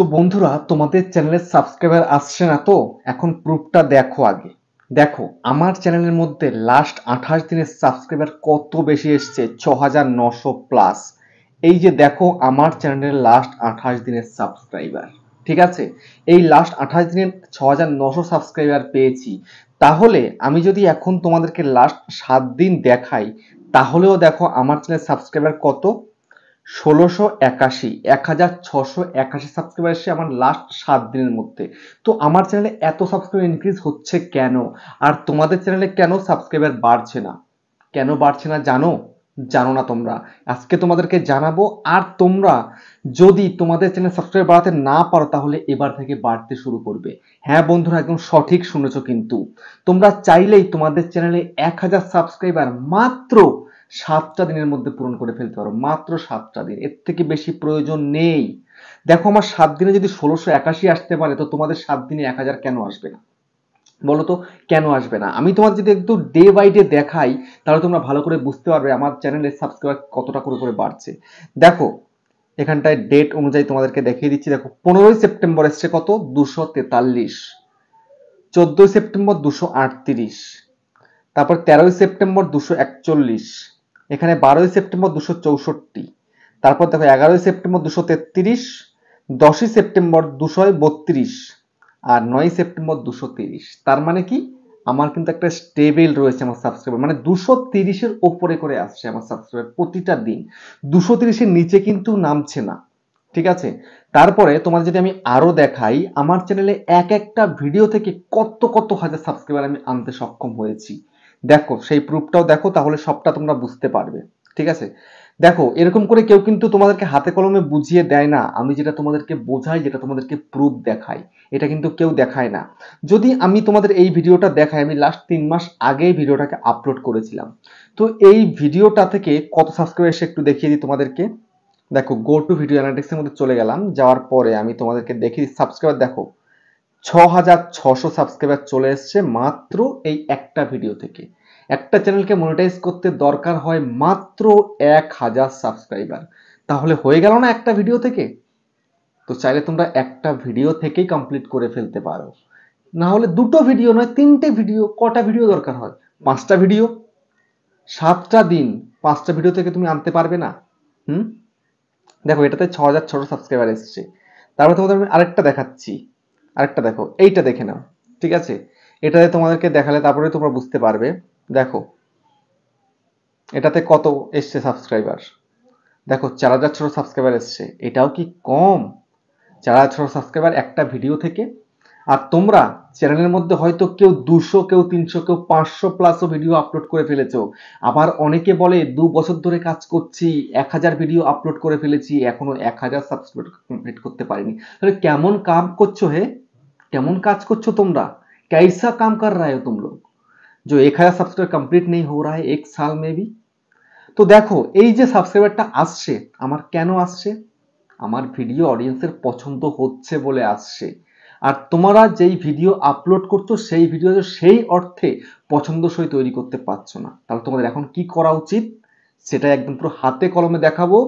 তো বন্ধুরা তোমাদের চ্যানেলের সাবস্ক্রাইবার আসছে না তো এখন প্রুফটা দেখো আগে দেখো আমার চ্যানেলের মধ্যে লাস্ট আঠাশ দিনের সাবস্ক্রাইবার কত বেশি এসছে ছ হাজার নশো প্লাস এই যে দেখো আমার চ্যানেলের লাস্ট আঠাশ দিনের সাবস্ক্রাইবার ঠিক আছে এই লাস্ট আঠাশ দিনের ছ হাজার নশো সাবস্ক্রাইবার পেয়েছি তাহলে আমি যদি এখন তোমাদেরকে লাস্ট সাত দিন দেখাই তাহলেও দেখো আমার চ্যানেল সাবস্ক্রাইবার কত ষোলোশো একাশি এক হাজার ছশো একাশি সাবস্ক্রাইবার এসে আমার লাস্ট সাত দিনের মধ্যে তো আমার চ্যানেলে এত সাবস্ক্রাইবার ইনক্রিজ হচ্ছে কেন আর তোমাদের চ্যানেলে কেন সাবস্ক্রাইবার বাড়ছে না কেন বাড়ছে না জানো জানো না তোমরা আজকে তোমাদেরকে জানাবো আর তোমরা যদি তোমাদের চ্যানেল সাবস্ক্রাইব বাড়াতে না পারো তাহলে এবার থেকে বাড়তে শুরু করবে হ্যাঁ বন্ধুরা একদম সঠিক শুনেছ কিন্তু তোমরা চাইলেই তোমাদের চ্যানেলে এক হাজার সাবস্ক্রাইবার মাত্র সাতটা দিনের মধ্যে পূরণ করে ফেলতে পারো মাত্র সাতটা দিন এর থেকে বেশি প্রয়োজন নেই দেখো আমার সাত দিনে যদি ষোলোশো একাশি আসতে পারে তো তোমাদের সাত দিনে এক হাজার কেন আসবে না বলো তো কেন আসবে না আমি তোমার যদি একটু ডে বাই ডে দেখাই তাহলে তোমরা ভালো করে বুঝতে পারবে আমার চ্যানেলের সাবস্ক্রাইব কতটা করে করে বাড়ছে দেখো এখানটায় ডেট অনুযায়ী তোমাদেরকে দেখিয়ে দিচ্ছি দেখো পনেরোই সেপ্টেম্বর এসছে কত দুশো তেতাল্লিশ চোদ্দোই সেপ্টেম্বর দুশো আটত্রিশ তারপর তেরোই সেপ্টেম্বর দুশো একচল্লিশ এখানে বারোই সেপ্টেম্বর দুশো চৌষট্টি তারপর দেখো এগারোই সেপ্টেম্বর দুশো তেত্রিশ দশই সেপ্টেম্বর দুশো বত্রিশ আর নয় সেপ্টেম্বর দুশো তিরিশ তার মানে কি আমার কিন্তু একটা স্টেবেল রয়েছে আমার সাবস্ক্রাইবার মানে দুশো তিরিশের ওপরে করে আসছে আমার সাবস্ক্রাইবার প্রতিটা দিন দুশো তিরিশের নিচে কিন্তু নামছে না ঠিক আছে তারপরে তোমার যদি আমি আরও দেখাই আমার চ্যানেলে এক একটা ভিডিও থেকে কত কত হাজার সাবস্ক্রাইবার আমি আনতে সক্ষম হয়েছি দেখো সেই প্রুফটাও দেখো তাহলে সবটা তোমরা বুঝতে পারবে ঠিক আছে দেখো এরকম করে কেউ কিন্তু তোমাদেরকে হাতে কলমে বুঝিয়ে দেয় না আমি যেটা তোমাদেরকে বোঝাই যেটা তোমাদেরকে প্রুফ দেখাই এটা কিন্তু কেউ দেখায় না যদি আমি তোমাদের এই ভিডিওটা দেখাই আমি লাস্ট তিন মাস আগে ভিডিওটাকে আপলোড করেছিলাম তো এই ভিডিওটা থেকে কত সাবস্ক্রাইব এসে একটু দেখিয়ে দিই তোমাদেরকে দেখো গো টু ভিডিও অ্যানালিটিক্সের মধ্যে চলে গেলাম যাওয়ার পরে আমি তোমাদেরকে দেখি সাবস্ক্রাইবার দেখো ছ হাজার ছশো সাবস্ক্রাইবার চলে এসছে মাত্র এই একটা ভিডিও থেকে একটা চ্যানেলকে মনিটাইজ করতে দরকার হয় মাত্র এক হাজার সাবস্ক্রাইবার তাহলে হয়ে গেল না একটা ভিডিও থেকে তো চাইলে তোমরা একটা ভিডিও থেকেই কমপ্লিট করে ফেলতে পারো না হলে দুটো ভিডিও নয় তিনটে ভিডিও কটা ভিডিও দরকার হয় পাঁচটা ভিডিও সাতটা দিন পাঁচটা ভিডিও থেকে তুমি আনতে পারবে না হুম দেখো এটাতে ছ হাজার ছশো সাবস্ক্রাইবার এসছে তারপরে তোমাদের আমি আরেকটা দেখাচ্ছি আরেকটা দেখো এইটা দেখে নাও ঠিক আছে এটাতে তোমাদেরকে দেখালে তারপরে তোমরা বুঝতে পারবে দেখো এটাতে কত এসছে সাবস্ক্রাইবার দেখো চার হাজার ছশো সাবস্ক্রাইবার এসছে এটাও কি কম চার হাজার ছশো সাবস্ক্রাইবার একটা ভিডিও থেকে আর তোমরা চ্যানেলের মধ্যে হয়তো কেউ দুশো কেউ তিনশো কেউ পাঁচশো প্লাসও ভিডিও আপলোড করে ফেলেছো আবার অনেকে বলে দু বছর ধরে কাজ করছি এক হাজার ভিডিও আপলোড করে ফেলেছি এখনো এক হাজার সাবস্ক্রাইব কমপ্লিট করতে পারিনি তাহলে কেমন কাম করছো হে কেমন কাজ করছো তোমরা ক্যাইসা কাম কার রায় তোমরা जो एक হাজার সাবস্ক্রাইবার কমপ্লিট নেই হো রা এক সাল মেবি তো দেখো এই যে সাবস্ক্রাইবারটা আসছে আমার কেন আসছে আমার ভিডিও অডিয়েন্সের পছন্দ হচ্ছে বলে আসছে আর তোমরা যেই ভিডিও আপলোড করছো সেই ভিডিও সেই অর্থে পছন্দসই তৈরি করতে পারছো না তাহলে তোমাদের এখন কি করা উচিত সেটা একদম পুরো হাতে কলমে দেখাবো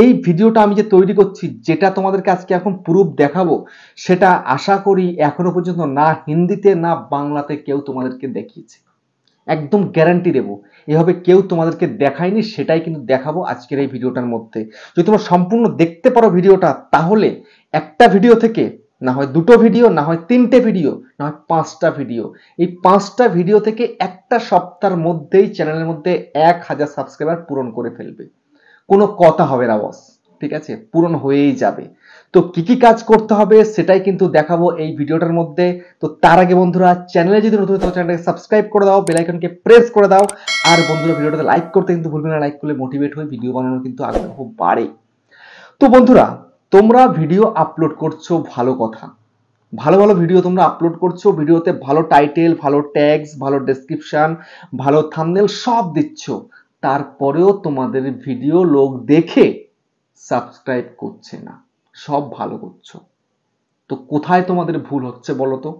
এই ভিডিওটা আমি যে তৈরি করছি যেটা তোমাদেরকে আজকে এখন প্রুফ দেখাবো সেটা আশা করি এখনো পর্যন্ত না হিন্দিতে না বাংলাতে কেউ তোমাদেরকে দেখিয়েছে একদম গ্যারান্টি দেবো এভাবে কেউ তোমাদেরকে দেখায়নি সেটাই কিন্তু দেখাবো আজকের এই ভিডিওটার মধ্যে যদি তোমরা সম্পূর্ণ দেখতে পারো ভিডিওটা তাহলে একটা ভিডিও থেকে না হয় দুটো ভিডিও না হয় তিনটে ভিডিও না হয় পাঁচটা ভিডিও এই পাঁচটা ভিডিও থেকে একটা সপ্তাহের মধ্যেই চ্যানেলের মধ্যে এক হাজার সাবস্ক্রাইবার পূরণ করে ফেলবে কোনো কথা হবে না বস ঠিক আছে পূরণ হয়েই যাবে তো কি কি কাজ করতে হবে সেটাই কিন্তু দেখাবো এই ভিডিওটার মধ্যে তো তার আগে বন্ধুরা চ্যানেলে যদি নতুন চ্যানেলটাকে সাবস্ক্রাইব করে দাও বেলাইকনকে প্রেস করে দাও আর বন্ধুরা ভিডিওটাতে লাইক করতে কিন্তু ভুলবে না লাইক করলে মোটিভেট হয়ে ভিডিও বানানো কিন্তু আগ্রহ বাড়ে তো বন্ধুরা তোমরা ভিডিও আপলোড করছো ভালো কথা ভালো ভালো ভিডিও তোমরা আপলোড করছো ভিডিওতে ভালো টাইটেল ভালো ট্যাগস ভালো ডেসক্রিপশন ভালো থামনেল সব দিচ্ছ তারপরেও তোমাদের ভিডিও লোক দেখে সাবস্ক্রাইব করছে না সব ভালো করছো তো কোথায় তোমাদের ভুল হচ্ছে বলো তো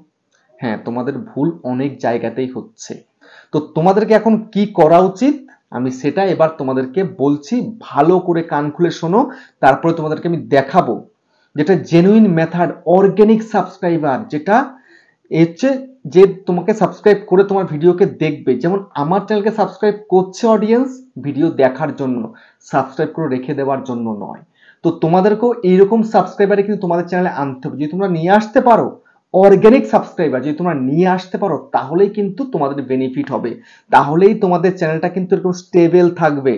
হ্যাঁ তোমাদের ভুল অনেক জায়গাতেই হচ্ছে তো তোমাদেরকে এখন কি করা উচিত আমি সেটা এবার তোমাদেরকে বলছি ভালো করে কান খুলে শোনো তারপরে তোমাদেরকে আমি দেখাবো যেটা জেনুইন মেথড অর্গ্যানিক সাবস্ক্রাইবার যেটা হচ্ছে যে তোমাকে সাবস্ক্রাইব করে তোমার ভিডিওকে দেখবে যেমন আমার চ্যানেলকে সাবস্ক্রাইব করছে অডিয়েন্স ভিডিও দেখার জন্য সাবস্ক্রাইব করে রেখে দেওয়ার জন্য নয় তো তোমাদেরকেও এইরকম সাবস্ক্রাইবারে কিন্তু তোমাদের চ্যানেলে আনতে হবে যদি তোমরা নিয়ে আসতে পারো অর্গ্যানিক সাবস্ক্রাইবার যদি তোমরা নিয়ে আসতে পারো তাহলেই কিন্তু তোমাদের বেনিফিট হবে তাহলেই তোমাদের চ্যানেলটা কিন্তু এরকম স্টেবেল থাকবে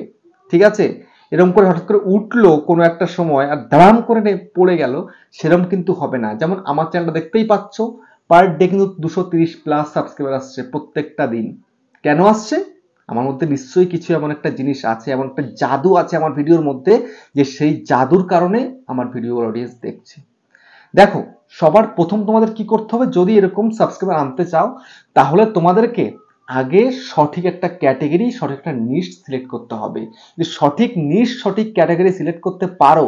ঠিক আছে এরকম করে হঠাৎ করে উঠলো কোনো একটা সময় আর দাম করে পড়ে গেল সেরকম কিন্তু হবে না যেমন আমার চ্যানেলটা দেখতেই পাচ্ছ পার ডে কিন্তু দুশো তিরিশ প্লাস সাবস্ক্রাইবার আসছে প্রত্যেকটা দিন কেন আসছে আমার মধ্যে নিশ্চয়ই কিছু এমন একটা জিনিস আছে এমন একটা জাদু আছে আমার ভিডিওর মধ্যে যে সেই জাদুর কারণে আমার ভিডিও অডিয়েন্স দেখছে দেখো সবার প্রথম তোমাদের কি করতে হবে যদি এরকম সাবস্ক্রাইবার আনতে চাও তাহলে তোমাদেরকে আগে সঠিক একটা ক্যাটাগরি সঠিক একটা নিশ সিলেক্ট করতে হবে যদি সঠিক নিশ সঠিক ক্যাটাগরি সিলেক্ট করতে পারো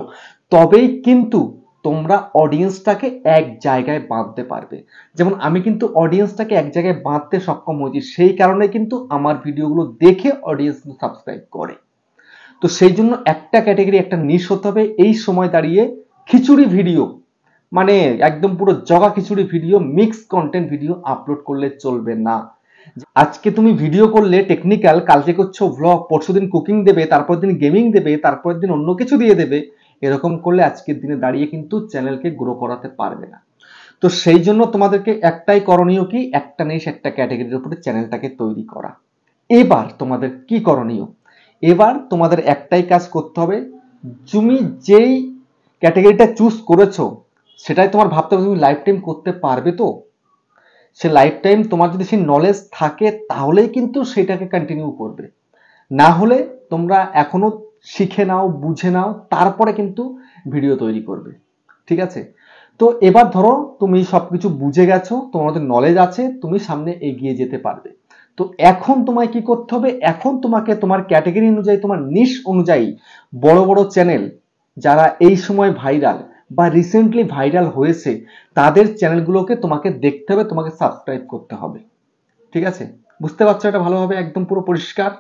তবেই কিন্তু তোমরা অডিয়েন্সটাকে এক জায়গায় বাঁধতে পারবে যেমন আমি কিন্তু অডিয়েন্সটাকে এক জায়গায় বাঁধতে সক্ষম হয়েছি সেই কারণে কিন্তু আমার ভিডিওগুলো দেখে অডিয়েন্স সাবস্ক্রাইব করে তো সেই জন্য একটা ক্যাটাগরি একটা নিশ হতে হবে এই সময় দাঁড়িয়ে খিচুড়ি ভিডিও মানে একদম পুরো জগা খিচুড়ি video mix content video upload করলে চলবে না আজকে তুমি ভিডিও করলে টেকনিক্যাল কালকে করছো ভ্লগ পরশুদিন কুকিং দেবে তারপর দিন গেমিং দেবে তারপরের দিন অন্য কিছু দিয়ে দেবে এরকম করলে আজকের দিনে দাঁড়িয়ে কিন্তু চ্যানেলকে গ্রো করাতে পারবে না তো সেই জন্য তোমাদেরকে একটাই করণীয় কি একটা নিশ একটা ক্যাটাগরির উপরে চ্যানেলটাকে তৈরি করা এবার তোমাদের কি করণীয় এবার তোমাদের একটাই কাজ করতে হবে তুমি যেই ক্যাটাগরিটা চুজ করেছো সেটাই তোমার ভাবতে হবে তুমি লাইফ টাইম করতে পারবে তো সে লাইফ টাইম তোমার যদি সেই নলেজ থাকে তাহলেই কিন্তু সেটাকে কন্টিনিউ করবে না হলে তোমরা এখনো শিখে নাও বুঝে নাও তারপরে কিন্তু ভিডিও তৈরি করবে ঠিক আছে তো এবার ধরো তুমি সব কিছু বুঝে গেছো তোমাদের নলেজ আছে তুমি সামনে এগিয়ে যেতে পারবে তো এখন তোমায় কি করতে হবে এখন তোমাকে তোমার ক্যাটাগরি অনুযায়ী তোমার নিশ অনুযায়ী বড় বড় চ্যানেল যারা এই সময় ভাইরাল বা রিসেন্টলি ভাইরাল হয়েছে তাদের চ্যানেলগুলোকে তোমাকে দেখতে হবে তোমাকে সাবস্ক্রাইব করতে হবে ঠিক আছে বুঝতে পারছো এটা ভালোভাবে একদম পুরো পরিষ্কার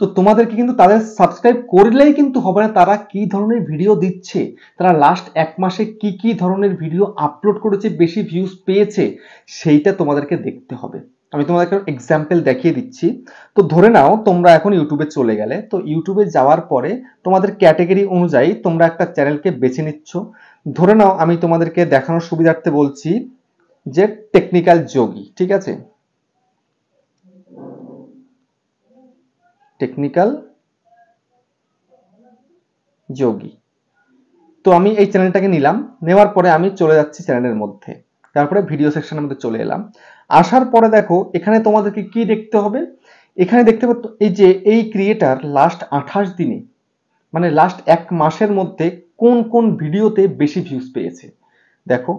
তো তোমাদেরকে কিন্তু তাদের সাবস্ক্রাইব করলেই কিন্তু হবে না তারা কি ধরনের ভিডিও দিচ্ছে তারা লাস্ট এক মাসে কি কি ধরনের ভিডিও আপলোড করেছে বেশি ভিউজ পেয়েছে সেইটা তোমাদেরকে দেখতে হবে আমি তোমাদেরকে এক্সাম্পল দেখিয়ে দিচ্ছি তো ধরে নাও তোমরা এখন ইউটিউবে চলে গেলে তো ইউটিউবে যাওয়ার পরে তোমাদের ক্যাটেগরি অনুযায়ী তোমরা একটা চ্যানেলকে বেছে নিচ্ছ ধরে নাও আমি তোমাদেরকে দেখানোর সুবিধার্থে বলছি যে টেকনিক্যাল যোগী ঠিক আছে টেকনিক্যাল যোগী তো আমি এই চ্যানেলটাকে নিলাম নেওয়ার পরে আমি চলে যাচ্ছি চ্যানেলের মধ্যে তারপরে ভিডিও সেকশনের মধ্যে চলে এলাম আসার পরে দেখো এখানে তোমাদেরকে কি দেখতে হবে এখানে দেখতে এই যে এই ক্রিয়েটার লাস্ট আঠাশ দিনে মানে লাস্ট এক মাসের মধ্যে কোন কোন ভিডিওতে বেশি ভিউজ পেয়েছে দেখো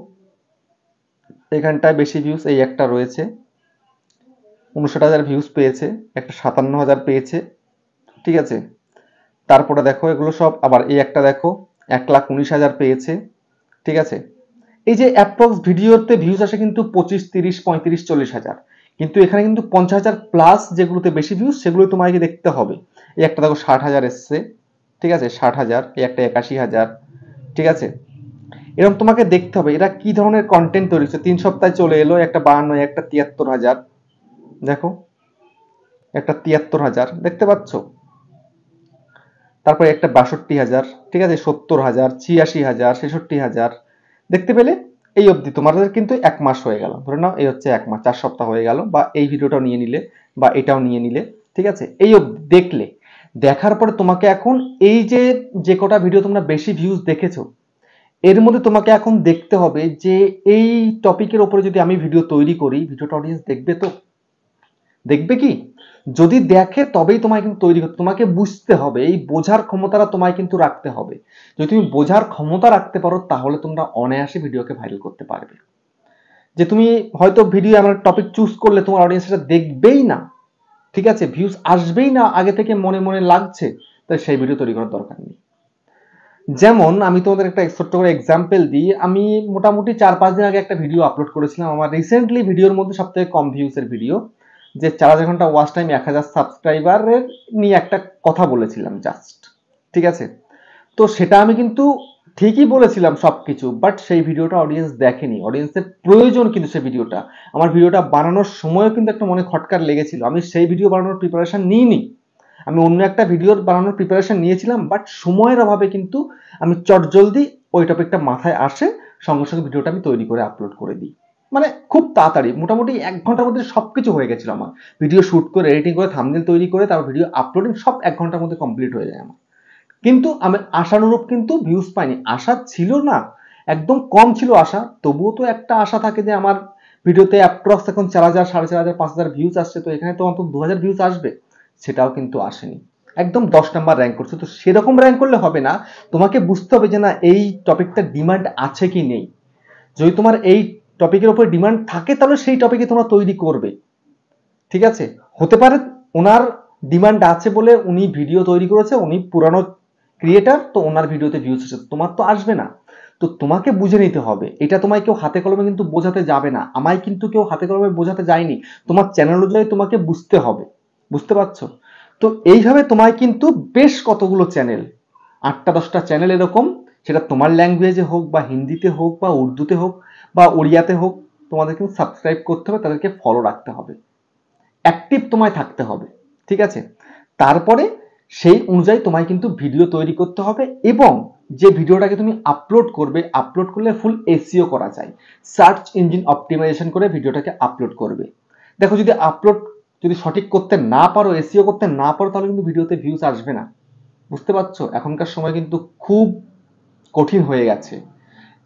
এখানটায় বেশি ভিউজ এই একটা রয়েছে উনষাট হাজার ভিউজ পেয়েছে একটা সাতান্ন হাজার পেয়েছে ঠিক আছে তারপরে দেখো এগুলো সব আবার এই একটা দেখো এক লাখ উনিশ হাজার পেয়েছে ঠিক আছে এই যে অ্যাপ্রক্স ভিডিওতে ভিউজ আসে কিন্তু পঁচিশ তিরিশ পঁয়ত্রিশ চল্লিশ হাজার কিন্তু এখানে কিন্তু পঞ্চাশ হাজার প্লাস যেগুলোতে বেশি ভিউজ সেগুলো তোমাকে দেখতে হবে এই একটা দেখো ষাট হাজার এসছে ঠিক আছে ষাট হাজার এই একটা একাশি হাজার ঠিক আছে এরকম তোমাকে দেখতে হবে এরা কি ধরনের কন্টেন্ট তৈরি হচ্ছে তিন সপ্তাহে চলে এলো একটা বাহান্ন একটা তিয়াত্তর হাজার দেখো একটা তিয়াত্তর হাজার দেখতে পাচ্ছ তারপরে একটা বাষট্টি হাজার ঠিক আছে সত্তর হাজার ছিয়াশি হাজার ছেষট্টি হাজার দেখতে পেলে এই অবধি তোমাদের কিন্তু এক মাস হয়ে গেল ধরে নাও এই হচ্ছে এক মাস চার সপ্তাহ হয়ে গেল বা এই ভিডিওটাও নিয়ে নিলে বা এটাও নিয়ে নিলে ঠিক আছে এই অবধি দেখলে দেখার পরে তোমাকে এখন এই যে যে কটা ভিডিও তোমরা বেশি ভিউজ দেখেছো এর মধ্যে তোমাকে এখন দেখতে হবে যে এই টপিকের ওপরে যদি আমি ভিডিও তৈরি করি ভিডিওটা অডিয়েন্স দেখবে তো দেখবে কি যদি দেখে তবেই তোমায় কিন্তু তৈরি তোমাকে বুঝতে হবে এই বোঝার ক্ষমতাটা তোমায় কিন্তু রাখতে হবে যদি তুমি বোঝার ক্ষমতা রাখতে পারো তাহলে তোমরা অনায়াসে ভিডিওকে ভাইরাল করতে পারবে যে তুমি হয়তো ভিডিও আমার টপিক চুজ করলে তোমার অডিয়েন্স সেটা দেখবেই না ঠিক আছে ভিউজ আসবেই না আগে থেকে মনে মনে লাগছে তাই সেই ভিডিও তৈরি করার দরকার নেই যেমন আমি তোমাদের একটা ছোট্ট করে এক্সাম্পল দিই আমি মোটামুটি চার পাঁচ দিন আগে একটা ভিডিও আপলোড করেছিলাম আমার রিসেন্টলি ভিডিওর মধ্যে সবথেকে কম ভিউজের ভিডিও যে চার হাজার ঘন্টা ওয়াচ টাইম এক হাজার সাবস্ক্রাইবারের নিয়ে একটা কথা বলেছিলাম জাস্ট ঠিক আছে তো সেটা আমি কিন্তু ঠিকই বলেছিলাম সব কিছু বাট সেই ভিডিওটা অডিয়েন্স দেখেনি অডিয়েন্সের প্রয়োজন কিন্তু সেই ভিডিওটা আমার ভিডিওটা বানানোর সময়ও কিন্তু একটা মনে খটকার লেগেছিল আমি সেই ভিডিও বানানোর প্রিপারেশান নিইনি আমি অন্য একটা ভিডিও বানানোর প্রিপারেশান নিয়েছিলাম বাট সময়ের অভাবে কিন্তু আমি চটজলদি ওই টপিকটা মাথায় আসে সঙ্গে সঙ্গে ভিডিওটা আমি তৈরি করে আপলোড করে দিই মানে খুব তাড়াতাড়ি মোটামুটি এক ঘন্টার মধ্যে সব কিছু হয়ে গেছিলো আমার ভিডিও শ্যুট করে এডিটিং করে থামনেল তৈরি করে তারপর ভিডিও আপলোডিং সব এক ঘন্টার মধ্যে কমপ্লিট হয়ে যায় আমার কিন্তু আমি আশানুরূপ কিন্তু ভিউজ পাইনি আশা ছিল না একদম কম ছিল আশা তবুও তো একটা আশা থাকে যে আমার ভিডিওতে অ্যাপ্রক্স এখন চার হাজার সাড়ে চার হাজার পাঁচ হাজার ভিউজ আসছে তো এখানে তো অন্তত দু হাজার ভিউজ আসবে সেটাও কিন্তু আসেনি একদম দশ নাম্বার র্যাঙ্ক করছে তো সেরকম র্যাঙ্ক করলে হবে না তোমাকে বুঝতে হবে যে না এই টপিকটা ডিমান্ড আছে কি নেই যদি তোমার এই টপিকের ওপর ডিমান্ড থাকে তাহলে সেই টপিকে তোমরা তৈরি করবে ঠিক আছে হতে পারে ওনার ডিমান্ড আছে বলে উনি ভিডিও তৈরি করেছে উনি পুরানো ক্রিয়েটার তো ওনার ভিডিওতে ভিউজ এসেছে তোমার তো আসবে না তো তোমাকে বুঝে নিতে হবে এটা তোমায় কেউ হাতে কলমে কিন্তু বোঝাতে যাবে না আমায় কিন্তু কেউ হাতে কলমে বোঝাতে যায়নি তোমার চ্যানেল অনুযায়ী তোমাকে বুঝতে হবে বুঝতে পারছো তো এইভাবে তোমায় কিন্তু বেশ কতগুলো চ্যানেল আটটা দশটা চ্যানেল এরকম সেটা তোমার ল্যাঙ্গুয়েজে হোক বা হিন্দিতে হোক বা উর্দুতে হোক বা ওড়িয়াতে হোক তোমাদের কিন্তু সাবস্ক্রাইব করতে হবে তাদেরকে ফলো রাখতে হবে অ্যাক্টিভ তোমায় থাকতে হবে ঠিক আছে তারপরে সেই অনুযায়ী তোমায় কিন্তু ভিডিও তৈরি করতে হবে এবং যে ভিডিওটাকে তুমি আপলোড করবে আপলোড করলে ফুল এসিও e করা যায় সার্চ ইঞ্জিন অপটিমাইজেশন করে ভিডিওটাকে আপলোড করবে দেখো যদি আপলোড যদি সঠিক করতে না পারো এসিও e করতে না পারো তাহলে কিন্তু ভিডিওতে ভিউজ আসবে না বুঝতে পারছো এখনকার সময় কিন্তু খুব কঠিন হয়ে গেছে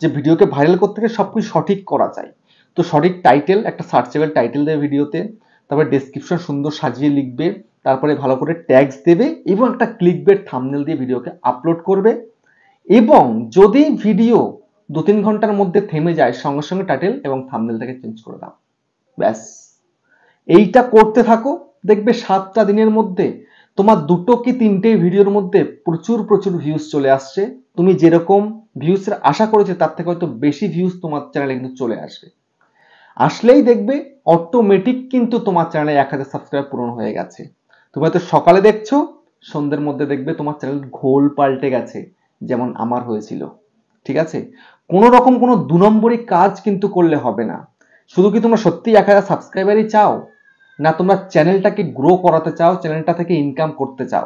যে ভিডিওকে ভাইরাল করতে গেলে সব কিছু সঠিক করা যায় তো সঠিক টাইটেল একটা সার্চেবল টাইটেল দেবে ভিডিওতে তারপরে ডিসক্রিপশন সুন্দর সাজিয়ে লিখবে তারপরে ভালো করে ট্যাগস দেবে এবং একটা ক্লিক থামনেল দিয়ে ভিডিওকে আপলোড করবে এবং যদি ভিডিও দু তিন ঘন্টার মধ্যে থেমে যায় সঙ্গে সঙ্গে টাইটেল এবং থামনেলটাকে চেঞ্জ করে দাও ব্যাস এইটা করতে থাকো দেখবে সাতটা দিনের মধ্যে তোমার দুটো কি তিনটে ভিডিওর মধ্যে প্রচুর প্রচুর ভিউজ চলে আসছে তুমি যেরকম ভিউজের আশা করেছো তার থেকে হয়তো বেশি ভিউজ তোমার চ্যানেলে কিন্তু চলে আসবে আসলেই দেখবে অটোমেটিক কিন্তু তোমার চ্যানেলে এক হাজার সাবস্ক্রাইব পূরণ হয়ে গেছে তুমি হয়তো সকালে দেখছো সন্ধ্যের মধ্যে দেখবে তোমার চ্যানেল ঘোল পাল্টে গেছে যেমন আমার হয়েছিল ঠিক আছে কোনো রকম কোনো দু নম্বরই কাজ কিন্তু করলে হবে না শুধু কি তোমরা সত্যি এক হাজার সাবস্ক্রাইবারই চাও না তোমরা চ্যানেলটাকে গ্রো করাতে চাও চ্যানেলটা থেকে ইনকাম করতে চাও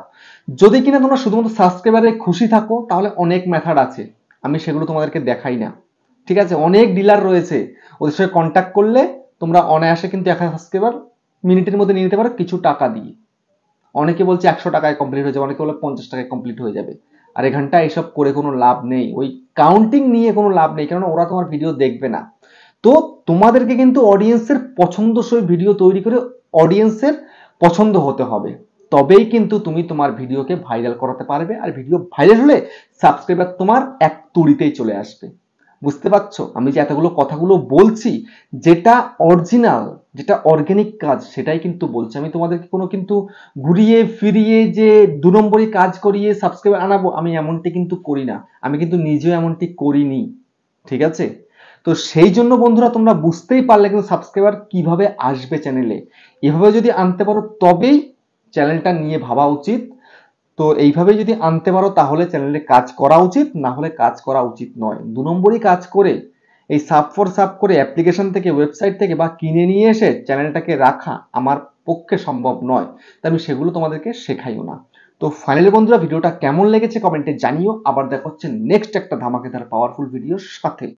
যদি কিনা তোমরা শুধুমাত্র সাবস্ক্রাইবারে খুশি থাকো তাহলে অনেক মেথড আছে আমি সেগুলো তোমাদেরকে দেখাই না ঠিক আছে অনেক ডিলার রয়েছে ওদের সঙ্গে কন্ট্যাক্ট করলে তোমরা অনায়াসে কিন্তু এক সাবস্ক্রাইবার মিনিটের মধ্যে নিয়ে নিতে পারো কিছু টাকা দিয়ে অনেকে বলছে একশো টাকায় কমপ্লিট হয়ে যাবে অনেকে বলে পঞ্চাশ টাকায় কমপ্লিট হয়ে যাবে আর এখানটা এইসব করে কোনো লাভ নেই ওই কাউন্টিং নিয়ে কোনো লাভ নেই কারণ ওরা তোমার ভিডিও দেখবে না তো তোমাদেরকে কিন্তু অডিয়েন্সের পছন্দসই ভিডিও তৈরি করে অডিয়েন্সের পছন্দ হতে হবে তবেই কিন্তু তুমি তোমার ভিডিওকে ভাইরাল করাতে পারবে আর ভিডিও ভাইরাল হলে সাবস্ক্রাইবার তোমার এক তুড়িতেই চলে আসবে বুঝতে পারছো আমি যে এতগুলো কথাগুলো বলছি যেটা অরিজিনাল যেটা অর্গ্যানিক কাজ সেটাই কিন্তু বলছি আমি তোমাদেরকে কোনো কিন্তু ঘুরিয়ে ফিরিয়ে যে দু নম্বরই কাজ করিয়ে সাবস্ক্রাইবার আনাবো আমি এমনটি কিন্তু করি না আমি কিন্তু নিজেও এমনটি করিনি ঠিক আছে তো সেই জন্য বন্ধুরা তোমরা বুঝতেই পারলে কিন্তু সাবস্ক্রাইবার কিভাবে আসবে চ্যানেলে এভাবে যদি আনতে পারো তবেই চ্যানেলটা নিয়ে ভাবা উচিত তো এইভাবে যদি আনতে পারো তাহলে চ্যানেলে কাজ করা উচিত না হলে কাজ করা উচিত নয় দু নম্বরই কাজ করে এই সাব ফর সাপ করে অ্যাপ্লিকেশন থেকে ওয়েবসাইট থেকে বা কিনে নিয়ে এসে চ্যানেলটাকে রাখা আমার পক্ষে সম্ভব নয় তাই আমি সেগুলো তোমাদেরকে শেখাইও না তো ফাইনালি বন্ধুরা ভিডিওটা কেমন লেগেছে কমেন্টে জানিও আবার দেখা হচ্ছে নেক্সট একটা ধামাকেদার পাওয়ারফুল ভিডিওর সাথে